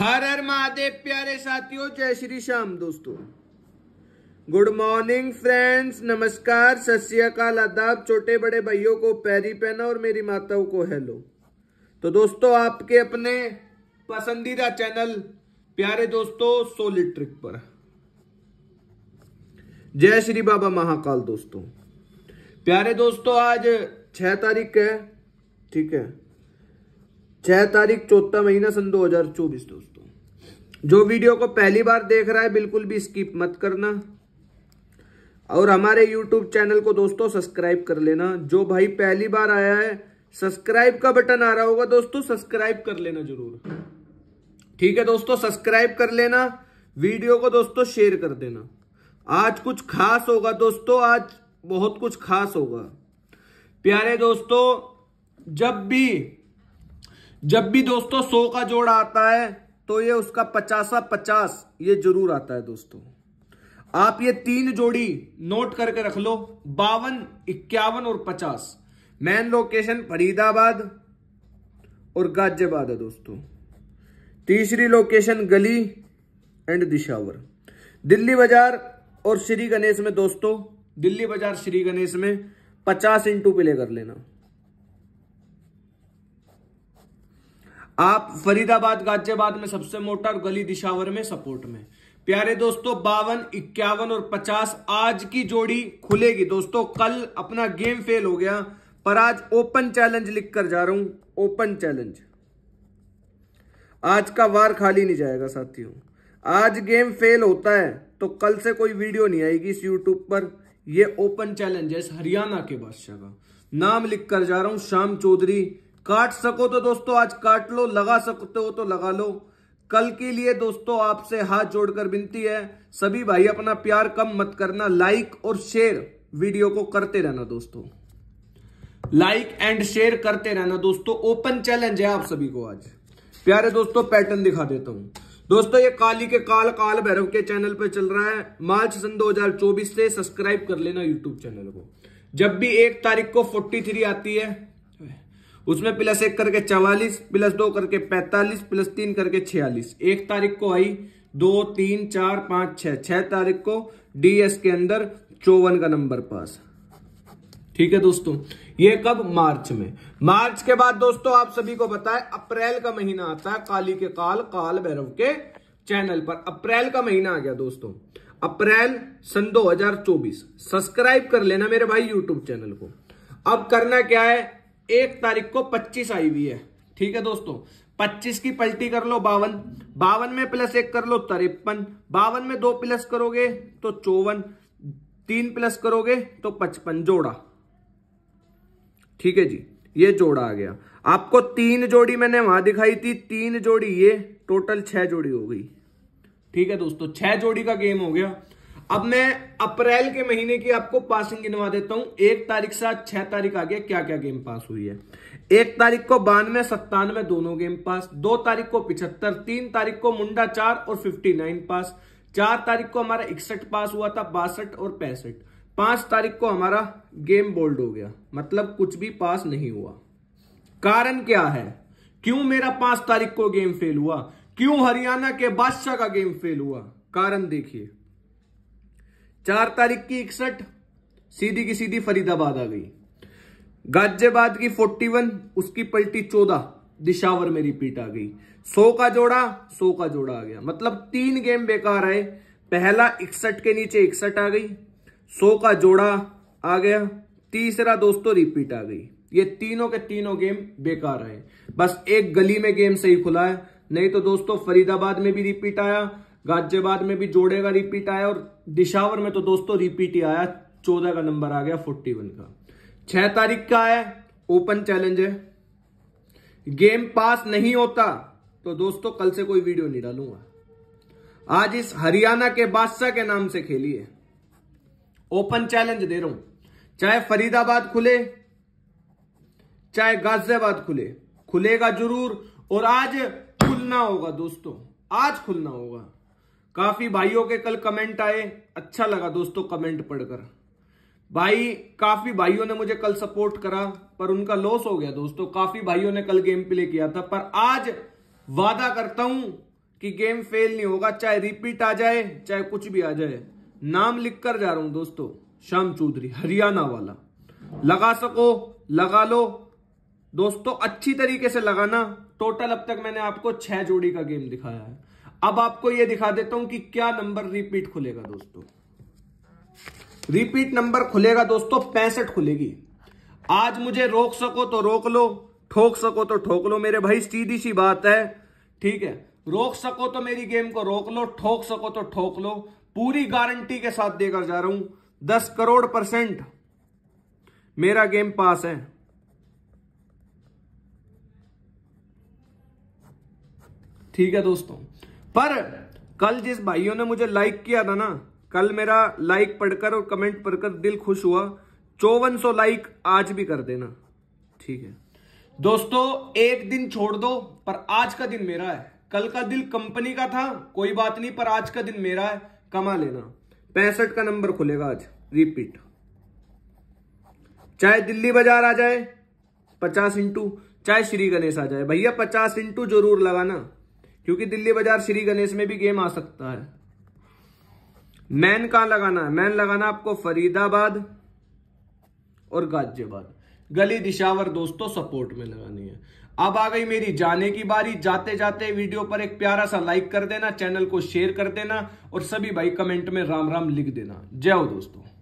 हर हर महादेव प्यारे साथियों जय श्री श्याम दोस्तों गुड मॉर्निंग फ्रेंड्स नमस्कार सत्याकाल आदाब छोटे बड़े भाइयों को पैरी पहना और मेरी माताओं को हेलो तो दोस्तों आपके अपने पसंदीदा चैनल प्यारे दोस्तों सोलिड ट्रिक पर जय श्री बाबा महाकाल दोस्तों प्यारे दोस्तों आज छह तारीख है ठीक है छह तारीख चौथा महीना सन दो हजार चौबीस दोस्तों जो वीडियो को पहली बार देख रहा है बिल्कुल भी स्किप मत करना और हमारे यूट्यूब चैनल को दोस्तों सब्सक्राइब कर लेना जो भाई पहली बार आया है सब्सक्राइब का बटन आ रहा होगा दोस्तों सब्सक्राइब कर लेना जरूर ठीक है दोस्तों सब्सक्राइब कर लेना वीडियो को दोस्तों शेयर कर देना आज कुछ खास होगा दोस्तों आज बहुत कुछ खास होगा प्यारे दोस्तों जब भी जब भी दोस्तों सौ का जोड़ आता है तो ये उसका पचासा पचास ये जरूर आता है दोस्तों आप ये तीन जोड़ी नोट करके रख लो बावन इक्यावन और पचास मेन लोकेशन फरीदाबाद और गाजियाबाद है दोस्तों तीसरी लोकेशन गली एंड दिशावर दिल्ली बाजार और श्री गणेश में दोस्तों दिल्ली बाजार श्री गणेश में पचास इंटू प्ले कर लेना आप फरीदाबाद गाजियाबाद में सबसे मोटा और गली दिशावर में सपोर्ट में प्यारे दोस्तों बावन इक्यावन और पचास आज की जोड़ी खुलेगी दोस्तों कल अपना गेम फेल हो गया पर आज ओपन चैलेंज लिख कर जा रहा हूं ओपन चैलेंज आज का वार खाली नहीं जाएगा साथियों आज गेम फेल होता है तो कल से कोई वीडियो नहीं आएगी इस यूट्यूब पर यह ओपन चैलेंज है हरियाणा के बादशाह का नाम लिख कर जा रहा हूं श्याम चौधरी काट सको तो दोस्तों आज काट लो लगा सकते हो तो लगा लो कल के लिए दोस्तों आपसे हाथ जोड़कर विनती है सभी भाई अपना प्यार कम मत करना लाइक और शेयर वीडियो को करते रहना दोस्तों लाइक एंड शेयर करते रहना दोस्तों ओपन चैलेंज है आप सभी को आज प्यारे दोस्तों पैटर्न दिखा देता हूं दोस्तों ये काली के काल काल भैरव के चैनल पर चल रहा है मार्च सन 2024 से सब्सक्राइब कर लेना यूट्यूब चैनल को जब भी एक तारीख को 43 आती है उसमें प्लस एक करके चवालीस प्लस दो करके पैंतालीस प्लस तीन करके छियालीस एक तारीख को आई दो तीन चार पांच छह छह तारीख को डीएस के अंदर चौवन का नंबर पास ठीक है दोस्तों ये कब मार्च में मार्च के बाद दोस्तों आप सभी को बताएं अप्रैल का महीना आता है काली के काल काल भैरव के चैनल पर अप्रैल का महीना आ गया दोस्तों अप्रैल सन 2024 सब्सक्राइब कर लेना मेरे भाई यूट्यूब चैनल को अब करना क्या है एक तारीख को पच्चीस आई हुई है ठीक है दोस्तों पच्चीस की पलटी कर लो बावन बावन में प्लस एक कर लो तिरपन बावन में दो प्लस करोगे तो चौवन तीन प्लस करोगे तो पचपन जोड़ा ठीक है जी ये जोड़ा आ गया आपको तीन जोड़ी मैंने वहां दिखाई थी तीन जोड़ी ये टोटल छह जोड़ी हो गई ठीक है दोस्तों छह जोड़ी का गेम हो गया अब मैं अप्रैल के महीने की आपको पासिंग गिनवा देता हूं एक तारीख से आज छह तारीख आ गया क्या क्या गेम पास हुई है एक तारीख को बानवे सत्तानवे दोनों गेम पास दो तारीख को पिछहत्तर तीन तारीख को मुंडा चार और फिफ्टी नाइन पास चार तारीख को हमारा इकसठ पास हुआ था बासठ और पैंसठ पांच तारीख को हमारा गेम बोल्ड हो गया मतलब कुछ भी पास नहीं हुआ कारण क्या है क्यों मेरा पांच तारीख को गेम फेल हुआ क्यों हरियाणा के बादशाह का गेम फेल हुआ कारण देखिए चार तारीख की इकसठ सीधी की सीधी फरीदाबाद आ गई गाजियाबाद की फोर्टी वन उसकी पलटी चौदह दिशावर में रिपीट आ गई सो का जोड़ा सो का जोड़ा आ गया मतलब तीन गेम बेकार आए पहला इकसठ के नीचे इकसठ आ गई सो का जोड़ा आ गया तीसरा दोस्तों रिपीट आ गई ये तीनों के तीनों गेम बेकार आए बस एक गली में गेम सही खुला है नहीं तो दोस्तों फरीदाबाद में भी रिपीट आया गाजियाबाद में भी जोड़े का रिपीट आया और दिशावर में तो दोस्तों रिपीट ही आया चौदह का नंबर आ गया फोर्टी वन का छह तारीख का है ओपन चैलेंज है गेम पास नहीं होता तो दोस्तों कल से कोई वीडियो नहीं डालूंगा आज इस हरियाणा के बादशाह के नाम से खेलिए ओपन चैलेंज दे रहा हूं चाहे फरीदाबाद खुले चाहे गाजियाबाद खुले खुलेगा जरूर और आज खुलना होगा दोस्तों आज खुलना होगा काफी भाइयों के कल कमेंट आए अच्छा लगा दोस्तों कमेंट पढ़कर भाई काफी भाइयों ने मुझे कल सपोर्ट करा पर उनका लॉस हो गया दोस्तों काफी भाइयों ने कल गेम प्ले किया था पर आज वादा करता हूं कि गेम फेल नहीं होगा चाहे रिपीट आ जाए चाहे कुछ भी आ जाए नाम लिख कर जा रहा हूं दोस्तों श्याम चौधरी हरियाणा वाला लगा सको लगा लो दोस्तों अच्छी तरीके से लगाना टोटल अब तक मैंने आपको छह जोड़ी का गेम दिखाया है अब आपको यह दिखा देता हूं कि क्या नंबर रिपीट खुलेगा दोस्तों रिपीट नंबर खुलेगा दोस्तों पैंसठ खुलेगी आज मुझे रोक सको तो रोक लो ठोक सको तो ठोक लो मेरे भाई सीधी सी बात है ठीक है रोक सको तो मेरी गेम को रोक लो ठोक सको तो ठोक लो पूरी गारंटी के साथ देकर जा रहा हूं दस करोड़ परसेंट मेरा गेम पास है ठीक है दोस्तों पर कल जिस भाइयों ने मुझे लाइक किया था ना कल मेरा लाइक पढ़कर और कमेंट पढ़कर दिल खुश हुआ चौवन सो लाइक आज भी कर देना ठीक है दोस्तों एक दिन छोड़ दो पर आज का दिन मेरा है कल का दिल कंपनी का था कोई बात नहीं पर आज का दिन मेरा है कमा लेना पैंसठ का नंबर खुलेगा आज रिपीट चाहे दिल्ली बाजार आ जाए पचास इंटू चाहे श्री गणेश आ जाए भैया पचास इंटू जरूर लगाना क्योंकि दिल्ली बाजार श्री गणेश में भी गेम आ सकता है मैन कहां लगाना है मैन लगाना आपको फरीदाबाद और गाजियाबाद गली दिशावर दोस्तों सपोर्ट में लगानी है अब आ गई मेरी जाने की बारी जाते जाते वीडियो पर एक प्यारा सा लाइक कर देना चैनल को शेयर कर देना और सभी भाई कमेंट में राम राम लिख देना जय हो दोस्तों